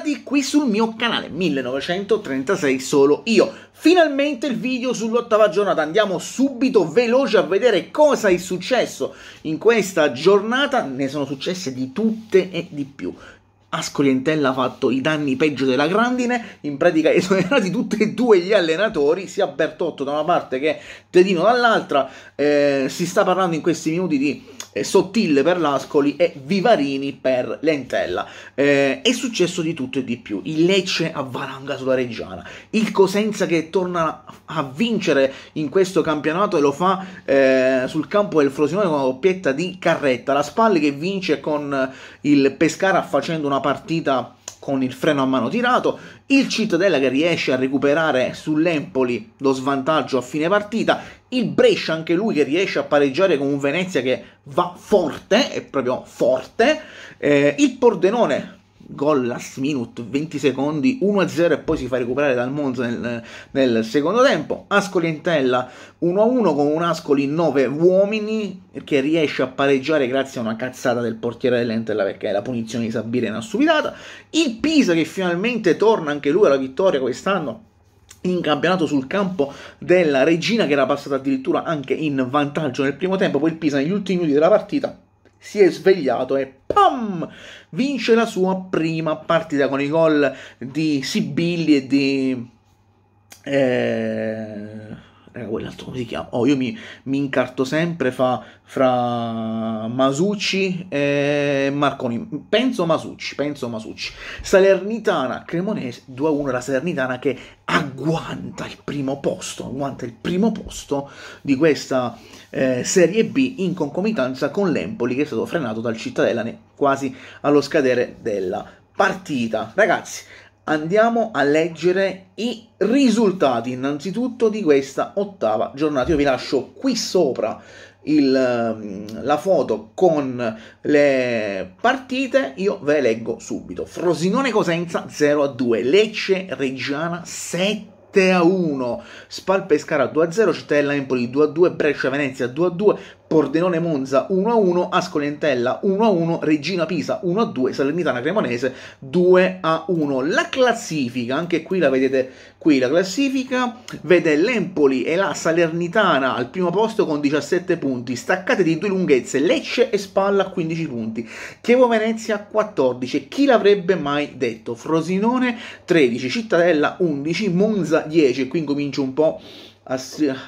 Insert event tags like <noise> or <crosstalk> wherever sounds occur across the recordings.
bentornati qui sul mio canale 1936 solo io. Finalmente il video sull'ottava giornata, andiamo subito veloce a vedere cosa è successo in questa giornata, ne sono successe di tutte e di più. Ascoli Ascolientella ha fatto i danni peggio della grandine, in pratica <laughs> esonerati tutti e due gli allenatori, sia Bertotto da una parte che Tedino dall'altra, eh, si sta parlando in questi minuti di eh, sottile per l'Ascoli e Vivarini per Lentella. Eh, è successo di tutto e di più. Il Lecce avvalanga sulla Reggiana, il Cosenza che torna a vincere in questo campionato e lo fa eh, sul campo del Frosinone con una doppietta di Carretta, la Spalle che vince con il Pescara facendo una partita con il freno a mano tirato, il Cittadella che riesce a recuperare sull'Empoli lo svantaggio a fine partita, il Brescia anche lui che riesce a pareggiare con un Venezia che va forte, è proprio forte, eh, il Pordenone gol last minute, 20 secondi, 1-0 e poi si fa recuperare dal Monza nel, nel secondo tempo. Ascoli Entella 1-1 con un Ascoli 9 uomini che riesce a pareggiare grazie a una cazzata del portiere dell'Entella perché la punizione di Sabire è una stupidata. Il Pisa che finalmente torna anche lui alla vittoria quest'anno in campionato sul campo della Regina che era passata addirittura anche in vantaggio nel primo tempo, poi il Pisa negli ultimi minuti della partita si è svegliato e pam! Vince la sua prima partita con i gol di Sibilli e di... Eh, raga, eh, quell'altro come si chiama? Oh, io mi, mi incarto sempre fa, fra Masucci e Marconi. Penso Masucci, penso Masucci. Salernitana, Cremonese 2-1, la Salernitana che agguanta il primo posto, agguanta il primo posto di questa eh, Serie B in concomitanza con l'Empoli che è stato frenato dal Cittadella quasi allo scadere della partita. Ragazzi, andiamo a leggere i risultati innanzitutto di questa ottava giornata. Io vi lascio qui sopra il, ehm, la foto con le partite, io ve leggo subito. Frosinone Cosenza 0 a 2, Lecce Reggiana 7 a 1, Spal Pescara 2 a 0, Cittadella Empoli 2 a 2, Brescia Venezia 2 a 2, Pordenone Monza 1-1, a Ascolentella 1-1, a Regina Pisa 1-2, a Salernitana Cremonese 2-1. a La classifica, anche qui la vedete qui, la classifica vede l'Empoli e la Salernitana al primo posto con 17 punti, staccate di due lunghezze, Lecce e Spalla 15 punti, Chievo Venezia 14, chi l'avrebbe mai detto? Frosinone 13, Cittadella 11, Monza 10, qui incomincio un po' a,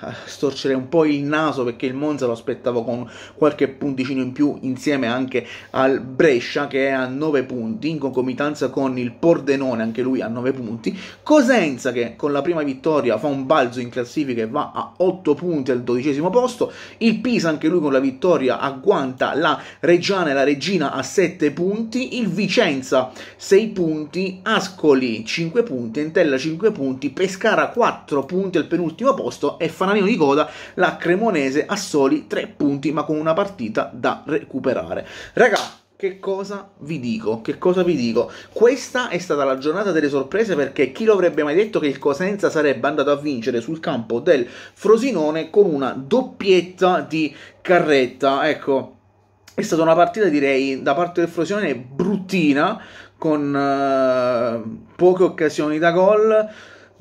a storcere un po' il naso perché il Monza lo aspettavo con qualche punticino in più insieme anche al Brescia che è a 9 punti in concomitanza con il Pordenone anche lui a 9 punti Cosenza che con la prima vittoria fa un balzo in classifica e va a 8 punti al dodicesimo posto il Pisa anche lui con la vittoria agguanta la Reggiana e la Regina a 7 punti il Vicenza 6 punti Ascoli 5 punti Entella 5 punti Pescara 4 punti al penultimo posto posto e fanalino di coda la Cremonese a soli 3 punti ma con una partita da recuperare. Raga, che cosa vi dico? Che cosa vi dico? Questa è stata la giornata delle sorprese perché chi lo avrebbe mai detto che il Cosenza sarebbe andato a vincere sul campo del Frosinone con una doppietta di carretta. Ecco, è stata una partita direi da parte del Frosinone bruttina con eh, poche occasioni da gol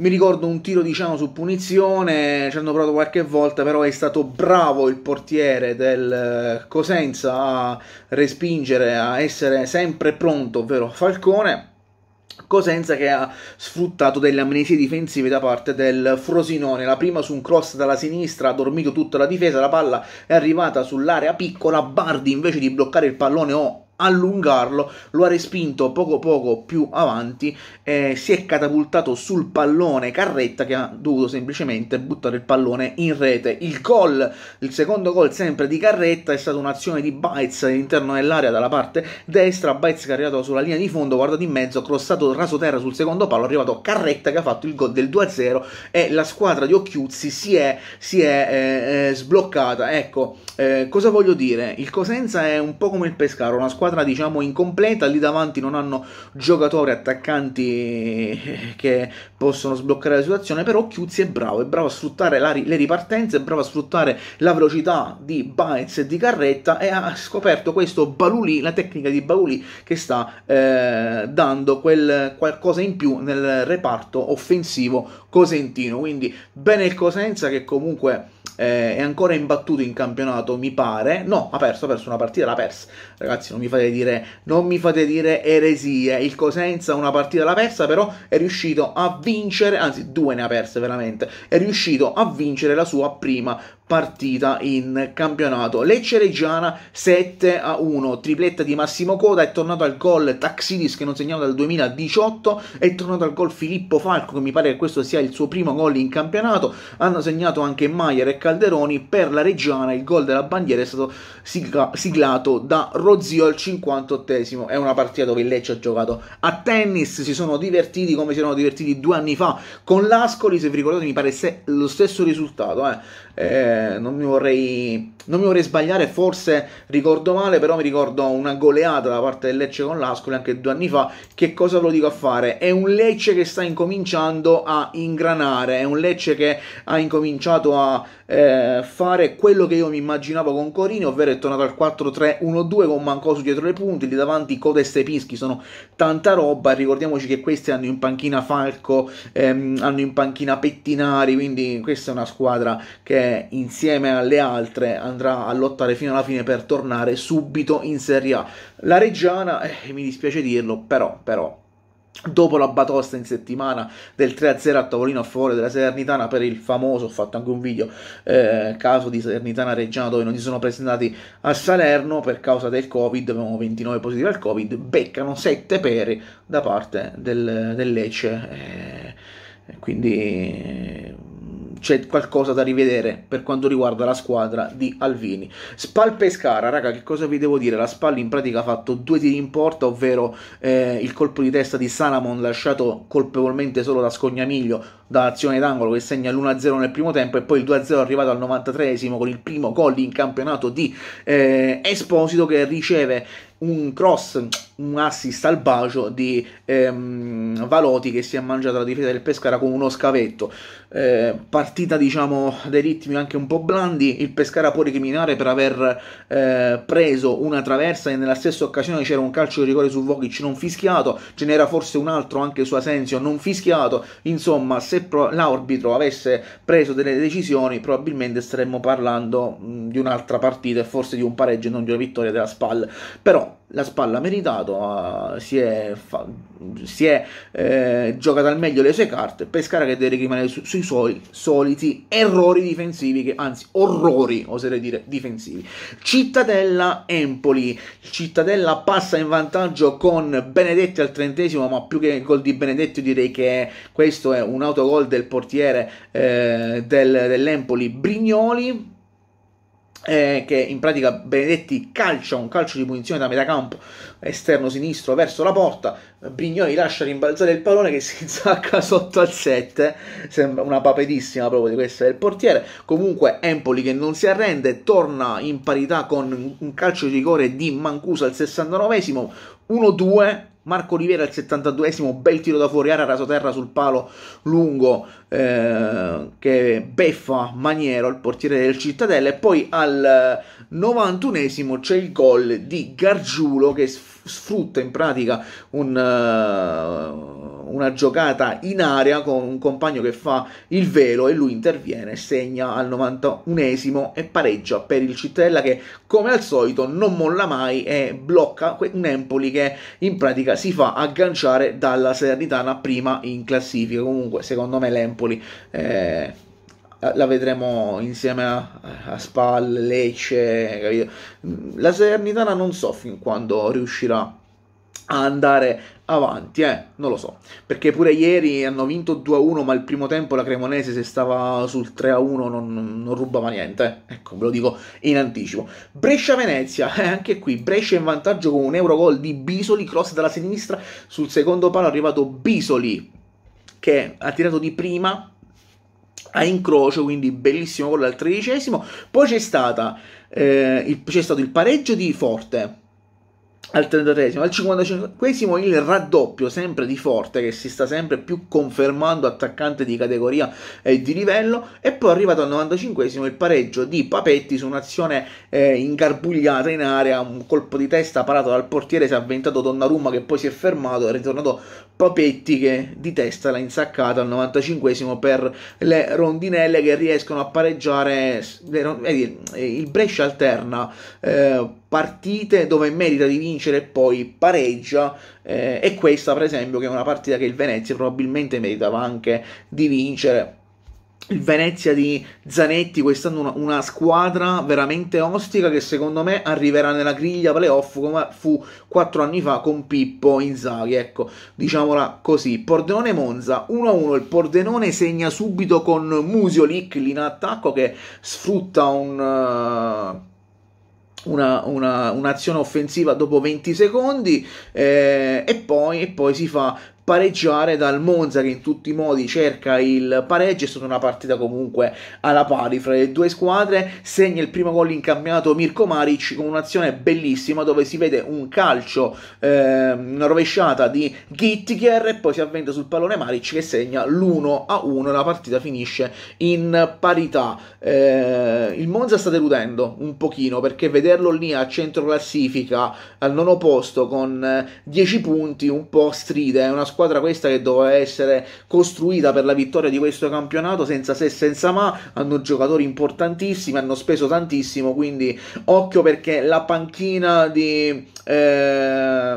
mi ricordo un tiro diciamo su punizione, ci hanno provato qualche volta, però è stato bravo il portiere del eh, Cosenza a respingere, a essere sempre pronto, ovvero Falcone. Cosenza che ha sfruttato delle amnesie difensive da parte del Frosinone. La prima su un cross dalla sinistra, ha dormito tutta la difesa, la palla è arrivata sull'area piccola, Bardi invece di bloccare il pallone o oh, allungarlo, lo ha respinto poco poco più avanti, eh, si è catapultato sul pallone Carretta che ha dovuto semplicemente buttare il pallone in rete. Il gol, il secondo gol sempre di Carretta è stata un'azione di Baez all'interno dell'area dalla parte destra, Baez che è arrivato sulla linea di fondo, guardato in mezzo, crossato raso terra sul secondo palo, è arrivato Carretta che ha fatto il gol del 2-0 e la squadra di Occhiuzzi si è, si è eh, eh, sbloccata. Ecco, eh, cosa voglio dire? Il Cosenza è un po' come il Pescara, una squadra squadra diciamo incompleta, lì davanti non hanno giocatori attaccanti eh, che possono sbloccare la situazione, però Chiuzzi è bravo, è bravo a sfruttare la, le ripartenze, è bravo a sfruttare la velocità di Baez e di Carretta e ha scoperto questo Balulì, la tecnica di Balulì che sta eh, dando quel qualcosa in più nel reparto offensivo cosentino, quindi bene il Cosenza che comunque eh, è ancora imbattuto in campionato, mi pare. No, ha perso, ha perso una partita, l'ha persa. Ragazzi, non mi fate dire, non mi fate dire eresie. Il Cosenza una partita l'ha persa, però è riuscito a vincere, anzi due ne ha perse veramente, è riuscito a vincere la sua prima partita in campionato. Lecce Reggiana 7 a 1, tripletta di Massimo Coda, è tornato al gol Taxidis che non segnava dal 2018, è tornato al gol Filippo Falco che mi pare che questo sia il suo primo gol in campionato, hanno segnato anche Maier e Calderoni, per la Reggiana il gol della bandiera è stato sigla- siglato da Rozio al 58 è una partita dove il Lecce ha giocato a tennis, si sono divertiti come si erano divertiti due anni fa con l'Ascoli, se vi ricordate mi pare se- lo stesso risultato, eh. eh non, mi vorrei, non mi vorrei sbagliare, forse ricordo male, però mi ricordo una goleata da parte del Lecce con l'Ascoli anche due anni fa. Che cosa ve lo dico a fare? È un Lecce che sta incominciando a ingranare, è un Lecce che ha incominciato a eh, fare quello che io mi immaginavo con Corini, ovvero è tornato al 4-3-1-2 con Mancosu dietro le punte, lì davanti Codeste e Pischi sono tanta roba, ricordiamoci che questi hanno in panchina Falco, ehm, hanno in panchina Pettinari, quindi questa è una squadra che insieme alle altre andrà a lottare fino alla fine per tornare subito in Serie A. La Reggiana, eh, mi dispiace dirlo, però, però dopo la batosta in settimana del 3-0 a tavolino a favore della Salernitana per il famoso, ho fatto anche un video, eh, caso di Salernitana Reggiano dove non si sono presentati a Salerno per causa del Covid, avevamo 29 positivi al Covid, beccano 7 pere da parte del, del Lecce, eh, quindi c'è qualcosa da rivedere per quanto riguarda la squadra di Alvini. Spal Pescara, raga, che cosa vi devo dire? La Spal in pratica ha fatto due tiri in porta, ovvero eh, il colpo di testa di Salamon lasciato colpevolmente solo da Scognamiglio azione d'angolo che segna l'1-0 nel primo tempo e poi il 2-0 arrivato al 93esimo con il primo gol in campionato di eh, Esposito che riceve un cross, un assist al bacio di ehm, Valoti che si è mangiato la difesa del Pescara con uno scavetto. Eh, partita, diciamo, dei ritmi anche un po' blandi. Il Pescara può recriminare per aver eh, preso una traversa e nella stessa occasione c'era un calcio di rigore su Vokic non fischiato, ce n'era forse un altro anche su Asensio non fischiato. Insomma, se l'arbitro avesse preso delle decisioni, probabilmente staremmo parlando di un'altra partita e forse di un pareggio e non di una vittoria della SPAL. Però la SPAL ha meritato, uh, si è, fa- si è eh, giocata al meglio le sue carte. Pescara che deve rimanere su- sui suoi soliti errori difensivi, che, anzi orrori oserei dire difensivi. Cittadella Empoli, Cittadella passa in vantaggio con Benedetti al trentesimo, ma più che gol di Benedetti direi che questo è un autogol gol del portiere eh, del, dell'Empoli Brignoli. Eh, che in pratica Benedetti calcia un calcio di punizione da metà campo esterno sinistro verso la porta Brignoli lascia rimbalzare il pallone che si zacca <laughs> sotto al 7 sembra una papedissima proprio di questa del portiere comunque Empoli che non si arrende torna in parità con un calcio di rigore di Mancuso al 69esimo 1-2 Marco Rivera al 72esimo, bel tiro da fuori area, terra sul palo lungo eh, che beffa Maniero, il portiere del Cittadella. E poi al 91esimo c'è il gol di Gargiulo che sfida sfrutta in pratica un, uh, una giocata in area con un compagno che fa il velo e lui interviene, segna al 91esimo e pareggia per il Cittadella che come al solito non molla mai e blocca un Empoli che in pratica si fa agganciare dalla Salernitana prima in classifica. Comunque secondo me l'Empoli... Eh, la, vedremo insieme a, a Spal, Lecce, capito? La Salernitana non so fin quando riuscirà a andare avanti, eh, non lo so, perché pure ieri hanno vinto 2-1, ma il primo tempo la Cremonese se stava sul 3-1 non, non rubava niente, eh. ecco, ve lo dico in anticipo. Brescia-Venezia, eh, anche qui, Brescia in vantaggio con un euro gol di Bisoli, cross dalla sinistra, sul secondo palo è arrivato Bisoli, che ha tirato di prima, a incrocio, quindi bellissimo gol al tredicesimo. Poi c'è, stata, eh, il, c'è stato il pareggio di Forte al 33 al 55 il raddoppio sempre di Forte che si sta sempre più confermando attaccante di categoria e di livello e poi arrivato al 95 il pareggio di Papetti su un'azione eh, ingarbugliata in area un colpo di testa parato dal portiere si è avventato Donnarumma che poi si è fermato è ritornato Papetti che di testa l'ha insaccato al 95 per le rondinelle che riescono a pareggiare le, il Brescia alterna eh, partite dove merita di vincere e poi pareggia eh, e questa per esempio che è una partita che il Venezia probabilmente meritava anche di vincere il Venezia di Zanetti quest'anno una, una, squadra veramente ostica che secondo me arriverà nella griglia playoff come fu 4 anni fa con Pippo Inzaghi ecco diciamola così Pordenone Monza 1-1 il Pordenone segna subito con Musiolic in attacco che sfrutta un uh una, una, un'azione offensiva dopo 20 secondi eh, e, poi, e, poi, si fa pareggiare dal Monza che in tutti i modi cerca il pareggio. È stata una partita comunque alla pari fra le due squadre. Segna il primo gol in campionato Mirko Maric con un'azione bellissima dove si vede un calcio, eh, una rovesciata di Gittiger e poi si avventa sul pallone Maric che segna l'1 a 1. La partita finisce in parità. Eh, il Monza sta deludendo un pochino perché vederlo lì a centro classifica al nono posto con 10 eh, punti un po' stride. È una squadra squadra questa che doveva essere costruita per la vittoria di questo campionato senza se senza ma, hanno giocatori importantissimi, hanno speso tantissimo, quindi occhio perché la panchina di, eh,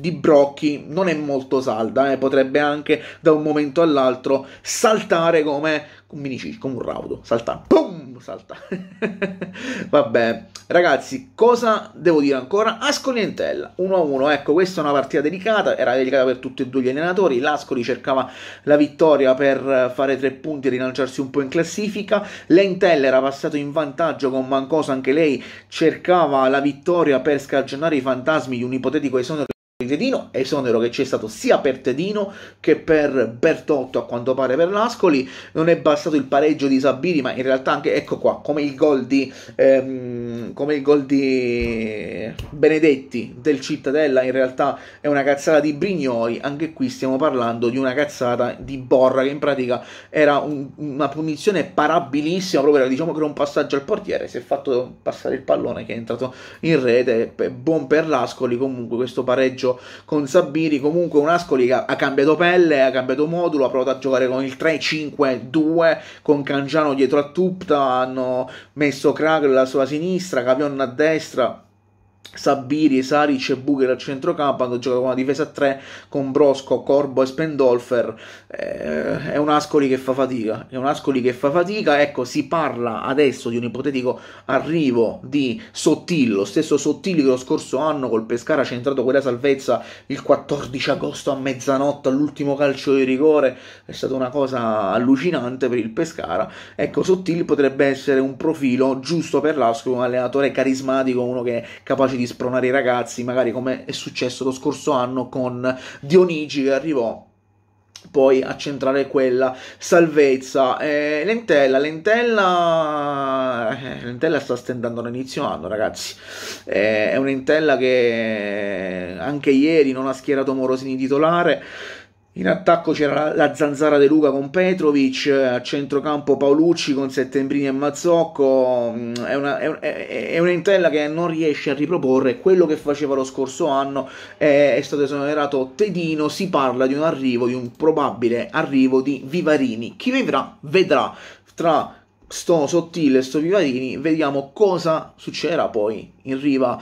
di Brocchi non è molto salda, eh, potrebbe anche da un momento all'altro saltare come un minicirco, come un raudo, saltare. Pum! boom, salta. <laughs> Vabbè, ragazzi, cosa devo dire ancora? Ascoli e Entella, 1-1, ecco, questa è una partita delicata, era delicata per tutti e due gli allenatori, l'Ascoli cercava la vittoria per fare tre punti e rilanciarsi un po' in classifica, l'Entella era passato in vantaggio con Mancosa, anche lei cercava la vittoria per scagionare i fantasmi di un ipotetico esonero Tedino, esonero che c'è stato sia per Tedino che per Bertotto a quanto pare per l'Ascoli, non è bastato il pareggio di Sabini ma in realtà anche, ecco qua, come il gol di, ehm, come il gol di Benedetti del Cittadella in realtà è una cazzata di Brignoli, anche qui stiamo parlando di una cazzata di Borra che in pratica era un, una punizione parabilissima, proprio era, diciamo che era un passaggio al portiere, si è fatto passare il pallone che è entrato in rete, buon per l'Ascoli comunque questo pareggio calcio con Sabiri. Comunque un Ascoli ha cambiato pelle, ha cambiato modulo, ha provato a giocare con il 3-5-2 con Cangiano dietro a Tupta, hanno messo Kragl sulla sinistra, Cavion a destra Sabiri, Saric e Bugher al centrocampo hanno giocato con una difesa a 3 con Brosco, Corbo e Spendolfer eh, è un Ascoli che fa fatica è un Ascoli che fa fatica ecco si parla adesso di un ipotetico arrivo di lo stesso Sottillo che lo scorso anno col Pescara ha centrato quella salvezza il 14 agosto a mezzanotte all'ultimo calcio di rigore è stata una cosa allucinante per il Pescara ecco Sottillo potrebbe essere un profilo giusto per l'Ascoli un allenatore carismatico uno che è capace capaci di spronare i ragazzi, magari come è successo lo scorso anno con Dionigi che arrivò poi a centrare quella salvezza. Eh, lentella, lentella, eh, lentella sta stendendo all'inizio anno, ragazzi. Eh, è un'entella che anche ieri non ha schierato Morosini titolare. In attacco c'era la, la, zanzara De Luca con Petrovic, eh, a centrocampo Paolucci con Settembrini e Mazzocco, mm, è, una, è, è, è un'entella che non riesce a riproporre quello che faceva lo scorso anno, è, è stato esonerato Tedino, si parla di un arrivo, di un probabile arrivo di Vivarini, chi vivrà vedrà tra sto sottile e sto Vivarini, vediamo cosa succederà poi in riva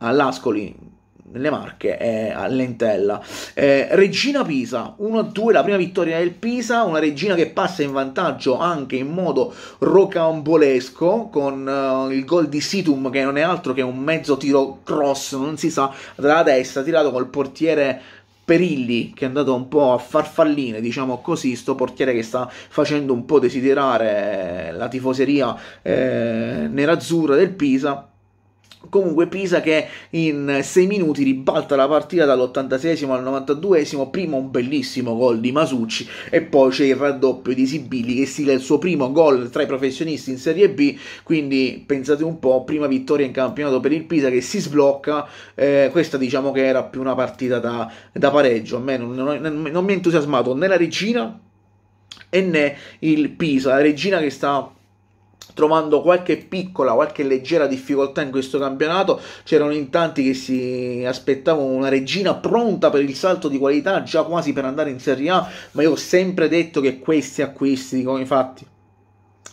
all'Ascoli nelle Marche eh, Lentella. Eh, Regina Pisa 1-2, la prima vittoria del Pisa, una Regina che passa in vantaggio anche in modo rocambolesco con eh, il gol di Situm che non è altro che un mezzo tiro cross, non si sa, dalla destra tirato col portiere Perilli che è andato un po' a farfalline, diciamo così, sto portiere che sta facendo un po' desiderare la tifoseria eh, nerazzurra del Pisa Comunque Pisa che in 6 minuti ribalta la partita dall'86 al 92esimo, prima un bellissimo gol di Masucci e poi c'è il raddoppio di Sibilli che stila il suo primo gol tra i professionisti in Serie B, quindi pensate un po', prima vittoria in campionato per il Pisa che si sblocca, eh, questa diciamo che era più una partita da, da pareggio, a me non, non, non mi ha entusiasmato né la regina e né il Pisa, la regina che sta trovando qualche piccola, qualche leggera difficoltà in questo campionato. C'erano in tanti che si aspettavano una regina pronta per il salto di qualità, già quasi per andare in Serie A, ma io ho sempre detto che questi acquisti, come fatti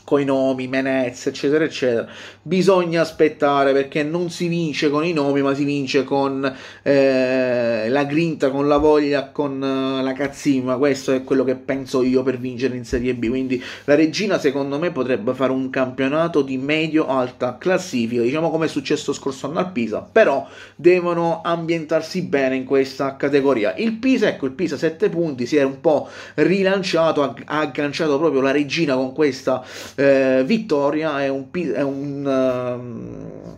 con i nomi, Menez, eccetera, eccetera. Bisogna aspettare perché non si vince con i nomi, ma si vince con eh, la grinta, con la voglia, con eh, la cazzima. Questo è quello che penso io per vincere in Serie B. Quindi la regina, secondo me, potrebbe fare un campionato di medio-alta classifica, diciamo come è successo scorso anno al Pisa. Però devono ambientarsi bene in questa categoria. Il Pisa, ecco, il Pisa 7 punti, si è un po' rilanciato, ha agganciato proprio la regina con questa eh, Vittoria è un, è un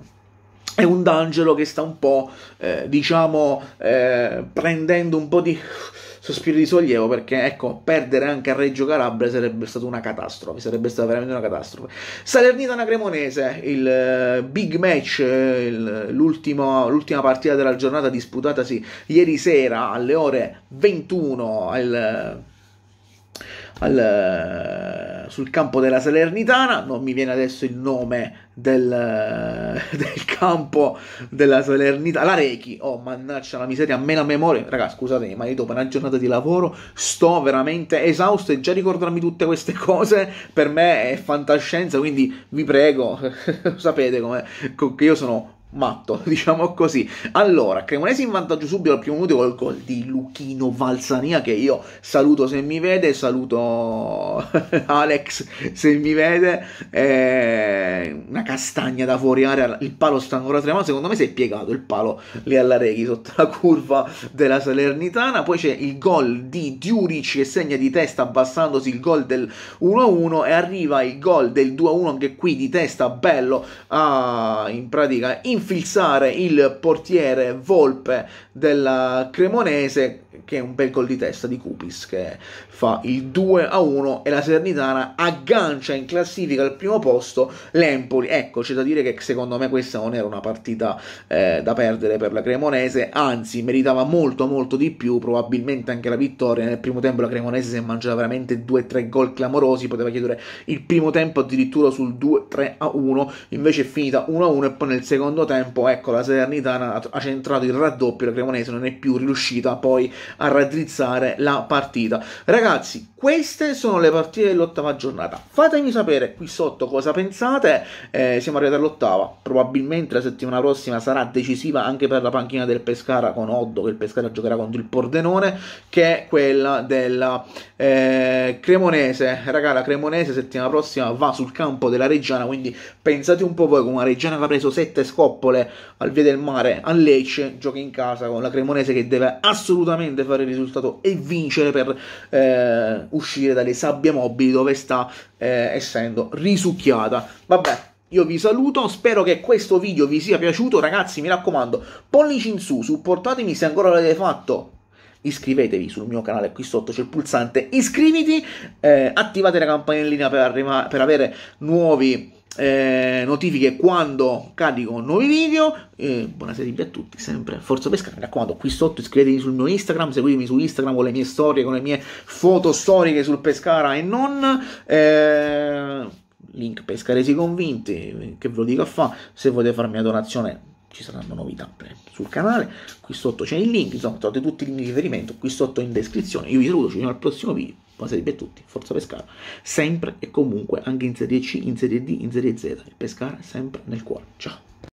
uh, un d'angelo che sta un po', eh, diciamo, eh, prendendo un po' di sospiro di sollievo perché, ecco, perdere anche a Reggio Calabria sarebbe stata una catastrofe, sarebbe stata veramente una catastrofe. Salernitana Cremonese, il eh, big match, eh, il, l'ultima partita della giornata disputatasi ieri sera alle ore 21 al... al sul campo della Salernitana, non mi viene adesso il nome del, <laughs> del campo della Salernitana, la Rechi, oh mannaggia la miseria, a me la memoria, ragazzi scusatemi ma io dopo una giornata di lavoro sto veramente esausto e già ricordarmi tutte queste cose per me è fantascienza, quindi vi prego, <laughs> sapete come, che io sono matto, <laughs> diciamo così. Allora, Cremonese in vantaggio subito al primo minuto col gol di Luchino Valsania che io saluto se mi vede, saluto <laughs> Alex se mi vede, eh, una castagna da fuori area, il palo sta ancora tremando, secondo me si è piegato il palo lì alla Reghi sotto la curva della Salernitana, poi c'è il gol di Diuric che segna di testa abbassandosi il gol del 1-1 e arriva il gol del 2-1 anche qui di testa bello ah, in pratica in infilzare il portiere Volpe della Cremonese che è un bel gol di testa di Kupis che fa il 2 a 1 e la Salernitana aggancia in classifica al primo posto l'Empoli. Ecco, c'è da dire che secondo me questa non era una partita eh, da perdere per la Cremonese, anzi meritava molto molto di più, probabilmente anche la vittoria. Nel primo tempo la Cremonese si è mangiata veramente 2-3 gol clamorosi, poteva chiedere il primo tempo addirittura sul 2-3 a 1, invece è finita 1 a 1 e poi nel secondo tempo ecco la Salernitana ha centrato il raddoppio, la Cremonese non è più riuscita poi a raddrizzare la partita. Ragazzi, queste sono le partite dell'ottava giornata. Fatemi sapere qui sotto cosa pensate. Eh, siamo arrivati all'ottava. Probabilmente la settimana prossima sarà decisiva anche per la panchina del Pescara con Oddo, che il Pescara giocherà contro il Pordenone, che è quella della eh, Cremonese. Ragazzi, la Cremonese settimana prossima va sul campo della Reggiana, quindi pensate un po' voi come una Reggiana che ha preso sette scoppole al Via del Mare a Lecce, gioca in casa con la Cremonese che deve assolutamente importante fare il risultato e vincere per eh, uscire dalle sabbie mobili dove sta eh, essendo risucchiata. Vabbè, io vi saluto, spero che questo video vi sia piaciuto, ragazzi mi raccomando, pollici in su, supportatemi se ancora l'avete fatto. Iscrivetevi sul mio canale, qui sotto c'è il pulsante iscriviti, eh, attivate la campanellina per, arriva- per avere nuovi video eh, notifiche quando carico nuovi video. Eh, buona a tutti, sempre Forza Pesca. Mi raccomando, qui sotto iscrivetevi sul mio Instagram, seguitemi su Instagram con le mie storie, con le mie foto storiche sul Pescara e non. Eh, link Pescaresi Convinti, che ve lo dico a fa, se volete farmi una donazione ci saranno novità eh, sul canale, qui sotto c'è il link, insomma trovate tutti i link di riferimento qui sotto in descrizione, io vi saluto, ci vediamo al prossimo video. Passati per tutti, forza Pescara, sempre e comunque anche in Serie C, in Serie D, in Serie Z. Il Pescara sempre nel cuore. Ciao.